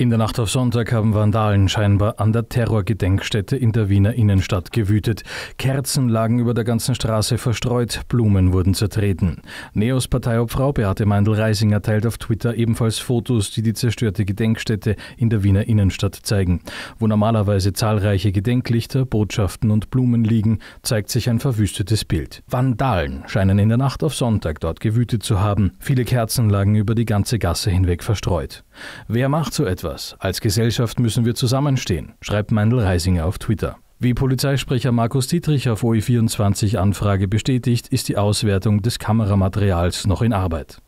In der Nacht auf Sonntag haben Vandalen scheinbar an der Terrorgedenkstätte in der Wiener Innenstadt gewütet. Kerzen lagen über der ganzen Straße verstreut, Blumen wurden zertreten. Neos Parteiobfrau Beate Meindl-Reisinger teilt auf Twitter ebenfalls Fotos, die die zerstörte Gedenkstätte in der Wiener Innenstadt zeigen. Wo normalerweise zahlreiche Gedenklichter, Botschaften und Blumen liegen, zeigt sich ein verwüstetes Bild. Vandalen scheinen in der Nacht auf Sonntag dort gewütet zu haben. Viele Kerzen lagen über die ganze Gasse hinweg verstreut. Wer macht so etwas? etwas. Als Gesellschaft müssen wir zusammenstehen, schreibt Meindl Reisinger auf Twitter. Wie Polizeisprecher Markus Dietrich auf OE24 Anfrage bestätigt, ist die Auswertung des Kameramaterials noch in Arbeit.